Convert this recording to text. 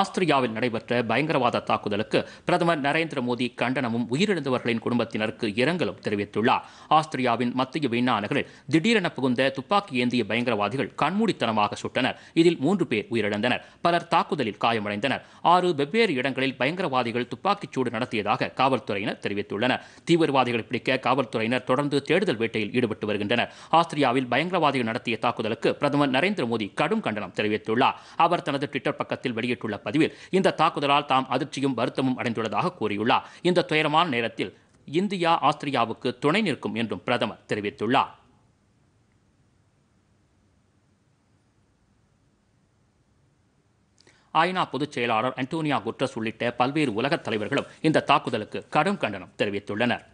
ஆஸ்திரியாவில் நடைபெற்ற பயங்கரவாத தாக்குதலுக்கு பிரதமர் நரேந்திர மோடி கண்டனமும் உயிரிழந்தவர்களின் குடும்பத்தினருக்கு இரங்கலும் தெரிவித்துள்ளார் ஆஸ்திரியாவின் மத்திய வீணா நகரில் திடீரென புகுந்த துப்பாக்கி ஏந்திய பயங்கரவாதிகள் கண்மூடித்தனமாக சுட்டனர் இதில் மூன்று பேர் உயிரிழந்தனர் பலர் தாக்குதலில் காயமடைந்தனர் ஆறு வெவ்வேறு இடங்களில் பயங்கரவாதிகள் துப்பாக்கிச்சூடு நடத்தியதாக காவல்துறையினர் தெரிவித்துள்ளனர் தீவிரவாதிகளை பிடிக்க காவல்துறையினர் தொடர்ந்து தேடுதல் வேட்டையில் ஈடுபட்டு வருகின்றனர் ஆஸ்திரியாவில் பயங்கரவாதிகள் நடத்திய தாக்குதலுக்கு பிரதமர் நரேந்திர மோடி கடும் கண்டனம் தெரிவித்துள்ளார் அவர் தனது ட்விட்டர் பக்கத்தில் வெளியிட்டுள்ள பதிவில் இந்த தாக்குதலால் தாம் அதிர்ச்சியும் வருத்தமும் அடைந்துள்ளதாக கூறியுள்ளார் இந்த துயரமான நேரத்தில் இந்தியா ஆஸ்திரியாவுக்கு துணை நிற்கும் என்றும் பிரதமர் தெரிவித்துள்ளார் ஐநா பொதுச் செயலாளர் அன்டோனியா குட்ரஸ் உள்ளிட்ட பல்வேறு உலகத் தலைவர்களும் இந்த தாக்குதலுக்கு கடும் கண்டனம் தெரிவித்துள்ளனர்